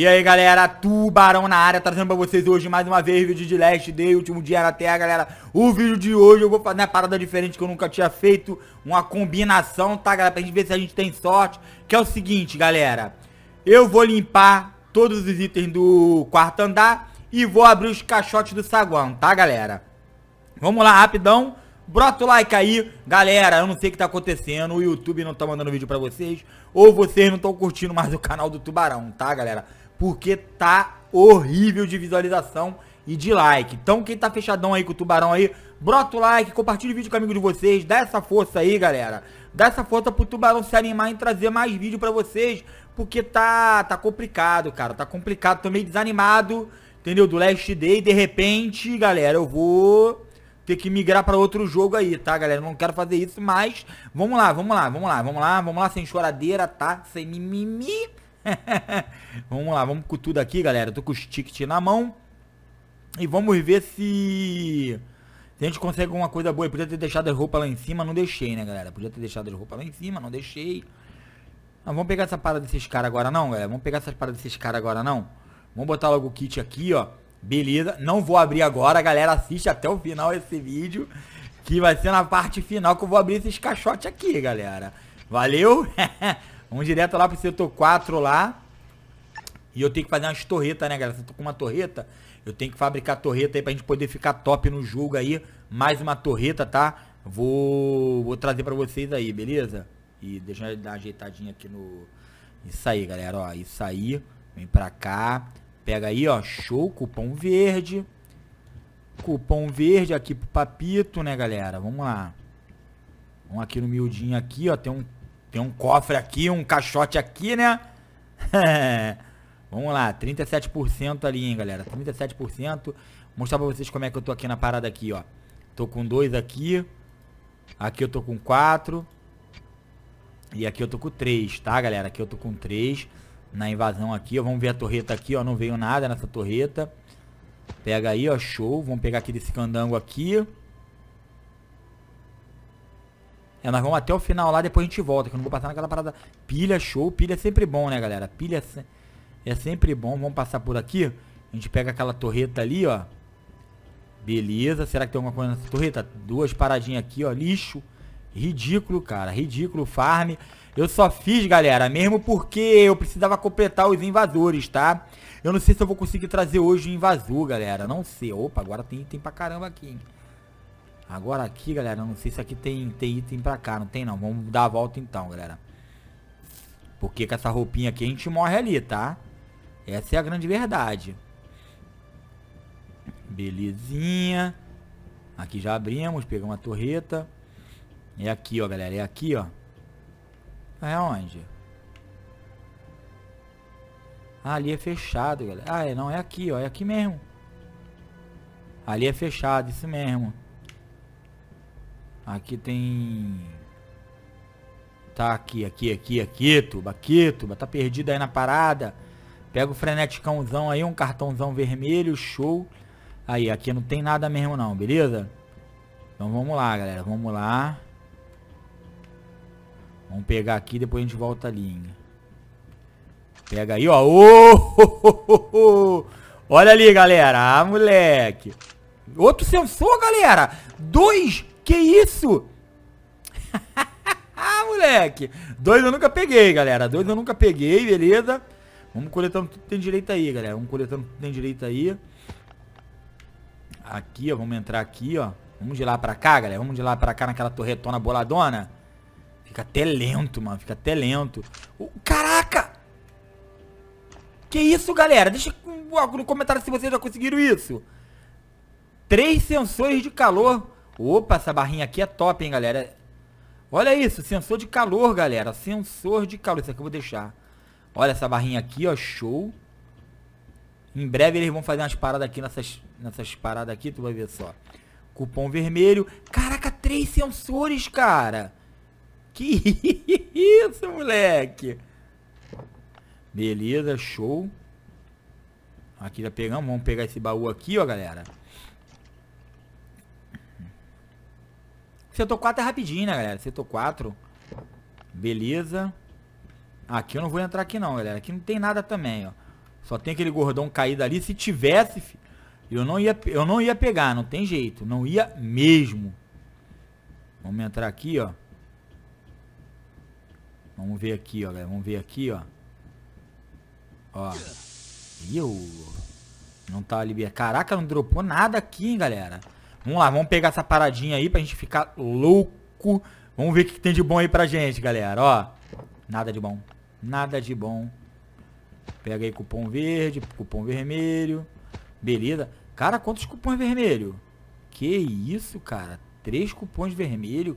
E aí galera, Tubarão na área, trazendo pra vocês hoje mais uma vez vídeo de Last Day, último dia na Terra, galera O vídeo de hoje eu vou fazer uma parada diferente que eu nunca tinha feito Uma combinação, tá galera, pra gente ver se a gente tem sorte Que é o seguinte galera, eu vou limpar todos os itens do quarto andar E vou abrir os caixotes do saguão, tá galera Vamos lá, rapidão Brota o like aí, galera, eu não sei o que tá acontecendo, o YouTube não tá mandando vídeo pra vocês, ou vocês não estão curtindo mais o canal do Tubarão, tá, galera? porque tá horrível de visualização e de like. Então quem tá fechadão aí com o Tubarão aí, brota o like, compartilha o vídeo com o amigo de vocês, dá essa força aí, galera. Dá essa força pro Tubarão se animar em trazer mais vídeo pra vocês, porque tá, tá complicado, cara. Tá complicado, tô meio desanimado, entendeu? Do Last Day, de repente, galera, eu vou ter que migrar para outro jogo aí, tá, galera? Não quero fazer isso, mas vamos lá, vamos lá, vamos lá, vamos lá, vamos lá, sem choradeira, tá? Sem mimimi. vamos lá, vamos com tudo aqui, galera. tô com os stick na mão. E vamos ver se... Se a gente consegue alguma coisa boa. Eu podia ter deixado as roupas lá em cima, não deixei, né, galera? Eu podia ter deixado as roupas lá em cima, não deixei. Não vamos pegar essa parada desses caras agora não, galera. Vamos pegar essas paradas desses caras agora não. Vamos botar logo o kit aqui, ó. Beleza. Não vou abrir agora, galera. Assiste até o final esse vídeo. Que vai ser na parte final que eu vou abrir esses caixotes aqui, galera. Valeu! Vamos direto lá pro setor 4 lá. E eu tenho que fazer umas torretas, né, galera? Se eu tô com uma torreta, eu tenho que fabricar torreta aí pra gente poder ficar top no jogo aí. Mais uma torreta, tá? Vou, vou trazer pra vocês aí, beleza? E deixa eu dar uma ajeitadinha aqui no... Isso aí, galera, ó. Isso aí. Vem pra cá. Pega aí, ó. Show, cupom verde. Cupom verde aqui pro papito, né, galera? Vamos lá. Vamos aqui no miudinho aqui, ó. Tem um tem um cofre aqui, um caixote aqui, né? Vamos lá, 37% ali, hein, galera. 37%. Vou mostrar pra vocês como é que eu tô aqui na parada aqui, ó. Tô com dois aqui. Aqui eu tô com quatro. E aqui eu tô com três, tá, galera? Aqui eu tô com três na invasão aqui, ó. Vamos ver a torreta aqui, ó. Não veio nada nessa torreta. Pega aí, ó. Show. Vamos pegar aqui desse candango aqui. É, nós vamos até o final lá, depois a gente volta, que eu não vou passar naquela parada. Pilha, show. Pilha é sempre bom, né, galera? Pilha é sempre bom. Vamos passar por aqui. A gente pega aquela torreta ali, ó. Beleza. Será que tem alguma coisa nessa torreta? Duas paradinhas aqui, ó. Lixo. Ridículo, cara. Ridículo farm. Eu só fiz, galera, mesmo porque eu precisava completar os invasores, tá? Eu não sei se eu vou conseguir trazer hoje o invasor, galera. Não sei. Opa, agora tem tem pra caramba aqui, hein? Agora aqui, galera, não sei se aqui tem, tem item pra cá. Não tem, não. Vamos dar a volta então, galera. Porque com essa roupinha aqui a gente morre ali, tá? Essa é a grande verdade. Belezinha. Aqui já abrimos, pegamos a torreta. É aqui, ó, galera. É aqui, ó. É onde? Ah, ali é fechado, galera. Ah, é, não, é aqui, ó. É aqui mesmo. Ali é fechado, isso mesmo. Aqui tem... Tá aqui, aqui, aqui, aqui, tuba, aqui, tuba. Tá perdido aí na parada. Pega o freneticãozão aí, um cartãozão vermelho, show. Aí, aqui não tem nada mesmo não, beleza? Então vamos lá, galera, vamos lá. Vamos pegar aqui, depois a gente volta a linha. Pega aí, ó. Oh, oh, oh, oh. Olha ali, galera. Ah, moleque. Outro sensor, galera. Dois que isso? ah, moleque. Dois eu nunca peguei, galera. Dois eu nunca peguei, beleza? Vamos coletando tudo que tem direito aí, galera. Vamos coletando tudo que tem direito aí. Aqui, ó. Vamos entrar aqui, ó. Vamos de lá pra cá, galera. Vamos de lá pra cá naquela torretona boladona. Fica até lento, mano. Fica até lento. Oh, caraca! Que isso, galera? Deixa no comentário se vocês já conseguiram isso. Três sensores de calor Opa, essa barrinha aqui é top, hein, galera. Olha isso, sensor de calor, galera. Sensor de calor. Isso aqui eu vou deixar. Olha essa barrinha aqui, ó. Show. Em breve eles vão fazer umas paradas aqui nessas, nessas paradas aqui. Tu vai ver só. Cupom vermelho. Caraca, três sensores, cara. Que isso, moleque. Beleza, show. Aqui já pegamos. Vamos pegar esse baú aqui, ó, galera. Setor 4 é rapidinho, né, galera? Setor 4. Beleza. Aqui eu não vou entrar aqui não, galera. Aqui não tem nada também, ó. Só tem aquele gordão caído ali. Se tivesse, eu não ia, eu não ia pegar. Não tem jeito. Não ia mesmo. Vamos entrar aqui, ó. Vamos ver aqui, ó, galera. Vamos ver aqui, ó. Ó. Eu Não tá ali. Caraca, não dropou nada aqui, hein, galera. Vamos lá, vamos pegar essa paradinha aí pra gente ficar louco. Vamos ver o que tem de bom aí pra gente, galera. Ó, nada de bom. Nada de bom. Pega aí cupom verde, cupom vermelho. Beleza. Cara, quantos cupons vermelho? Que isso, cara. Três cupons vermelho.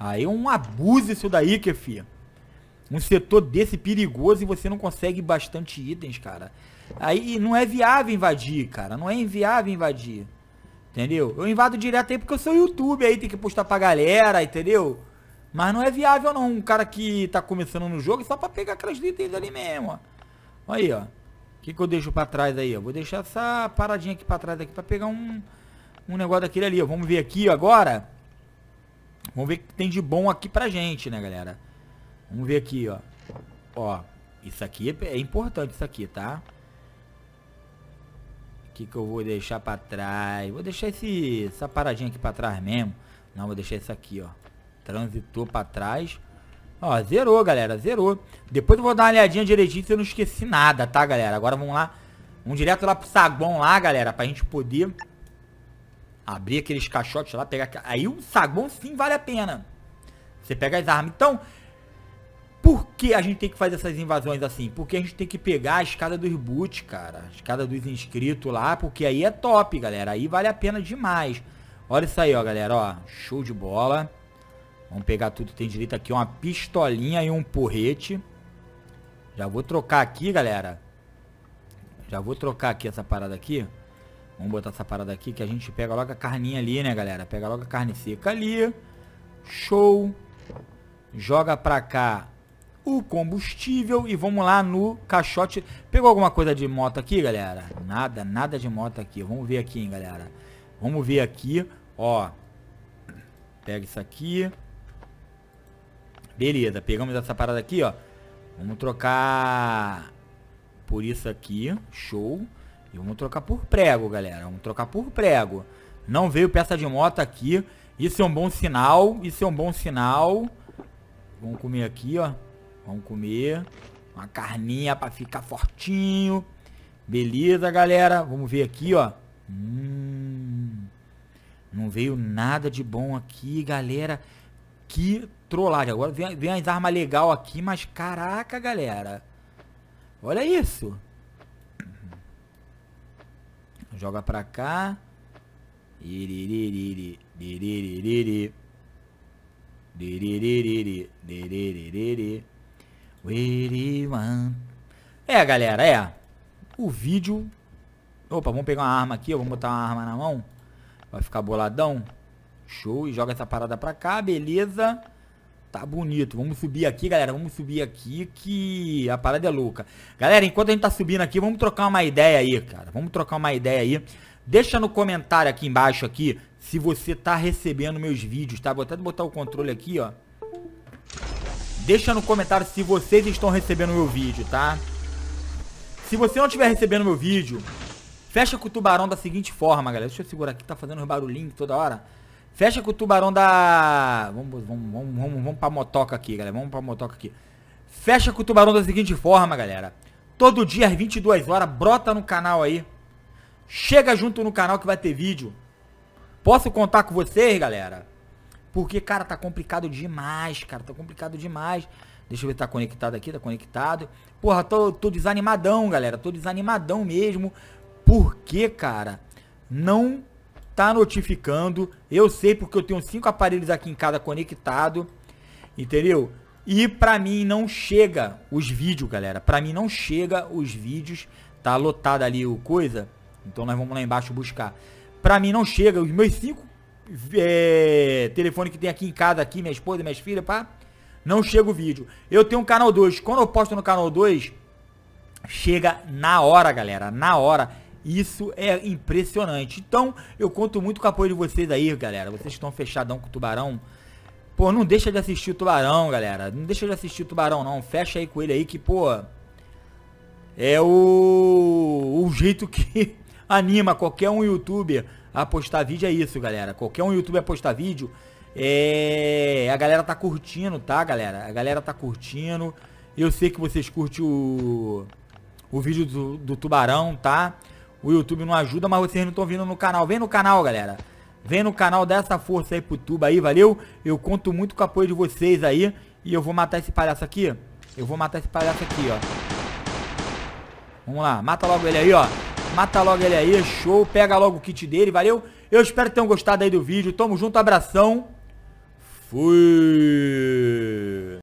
Aí é um abuso isso daí, que Um setor desse perigoso e você não consegue bastante itens, cara. Aí não é viável invadir, cara. Não é inviável invadir entendeu? Eu invado direto aí porque eu sou YouTube, aí tem que postar pra galera, entendeu? Mas não é viável não, um cara que tá começando no jogo só pra pegar aquelas itens ali mesmo, ó. Aí, ó. O que, que eu deixo pra trás aí, ó? Vou deixar essa paradinha aqui pra trás aqui pra pegar um, um negócio daquele ali, ó. Vamos ver aqui ó, agora. Vamos ver o que tem de bom aqui pra gente, né, galera? Vamos ver aqui, ó. Ó, isso aqui é importante, isso aqui, tá? Tá? que, que eu vou deixar pra trás? Vou deixar esse, essa paradinha aqui pra trás mesmo. Não, vou deixar isso aqui, ó. Transitou pra trás. Ó, zerou, galera, zerou. Depois eu vou dar uma olhadinha direitinho se eu não esqueci nada, tá, galera? Agora vamos lá. Vamos direto lá pro saguão lá, galera, pra gente poder abrir aqueles caixotes lá, pegar... Aí o saguão sim vale a pena. Você pega as armas. Então, que a gente tem que fazer essas invasões assim? Porque a gente tem que pegar a escada dos boot, cara. A escada dos inscritos lá, porque aí é top, galera. Aí vale a pena demais. Olha isso aí, ó, galera, ó. Show de bola. Vamos pegar tudo. Tem direito aqui uma pistolinha e um porrete. Já vou trocar aqui, galera. Já vou trocar aqui essa parada aqui. Vamos botar essa parada aqui que a gente pega logo a carninha ali, né, galera? Pega logo a carne seca ali. Show. Joga pra cá o combustível e vamos lá no caixote. Pegou alguma coisa de moto aqui, galera? Nada, nada de moto aqui. Vamos ver aqui, hein, galera. Vamos ver aqui, ó. Pega isso aqui. Beleza, pegamos essa parada aqui, ó. Vamos trocar por isso aqui, show. E vamos trocar por prego, galera. Vamos trocar por prego. Não veio peça de moto aqui. Isso é um bom sinal, isso é um bom sinal. Vamos comer aqui, ó. Vamos comer. Uma carninha pra ficar fortinho. Beleza, galera. Vamos ver aqui, ó. Hum, não veio nada de bom aqui, galera. Que trollagem. Agora vem, vem as armas legal aqui, mas caraca, galera. Olha isso. Joga pra cá. É, galera, é. O vídeo... Opa, vamos pegar uma arma aqui, Vamos botar uma arma na mão. Vai ficar boladão. Show. E joga essa parada pra cá, beleza. Tá bonito. Vamos subir aqui, galera. Vamos subir aqui que a parada é louca. Galera, enquanto a gente tá subindo aqui, vamos trocar uma ideia aí, cara. Vamos trocar uma ideia aí. Deixa no comentário aqui embaixo aqui se você tá recebendo meus vídeos, tá? Vou até botar o controle aqui, ó. Deixa no comentário se vocês estão recebendo meu vídeo, tá? Se você não estiver recebendo meu vídeo, fecha com o tubarão da seguinte forma, galera. Deixa eu segurar aqui, tá fazendo um barulhinho toda hora. Fecha com o tubarão da... Vamos, vamos, vamos, vamos, vamos pra motoca aqui, galera. Vamos pra motoca aqui. Fecha com o tubarão da seguinte forma, galera. Todo dia às 22 horas, brota no canal aí. Chega junto no canal que vai ter vídeo. Posso contar com vocês, galera? Porque, cara, tá complicado demais, cara. Tá complicado demais. Deixa eu ver, tá conectado aqui, tá conectado. Porra, tô, tô desanimadão, galera. Tô desanimadão mesmo. Porque, cara, não tá notificando. Eu sei porque eu tenho cinco aparelhos aqui em casa conectado. Entendeu? E pra mim não chega os vídeos, galera. Pra mim não chega os vídeos. Tá lotado ali o coisa. Então nós vamos lá embaixo buscar. Pra mim não chega. Os meus cinco é, telefone que tem aqui em casa, aqui, minha esposa, minhas filhas, pá, não chega o vídeo. Eu tenho um canal 2. Quando eu posto no canal 2, chega na hora, galera, na hora. Isso é impressionante. Então, eu conto muito com o apoio de vocês aí, galera. Vocês estão fechadão com o Tubarão. Pô, não deixa de assistir o Tubarão, galera. Não deixa de assistir o Tubarão, não. Fecha aí com ele aí que, pô... É o, o jeito que anima qualquer um youtuber a postar vídeo é isso, galera. Qualquer um youtuber postar vídeo, é... a galera tá curtindo, tá, galera? A galera tá curtindo. Eu sei que vocês curtem o, o vídeo do, do tubarão, tá? O YouTube não ajuda, mas vocês não estão vindo no canal. Vem no canal, galera. Vem no canal, dá essa força aí pro Tuba aí, valeu? Eu conto muito com o apoio de vocês aí. E eu vou matar esse palhaço aqui. Eu vou matar esse palhaço aqui, ó. Vamos lá, mata logo ele aí, ó. Mata logo ele aí, show. Pega logo o kit dele, valeu? Eu espero que tenham gostado aí do vídeo. Tamo junto, abração. Fui.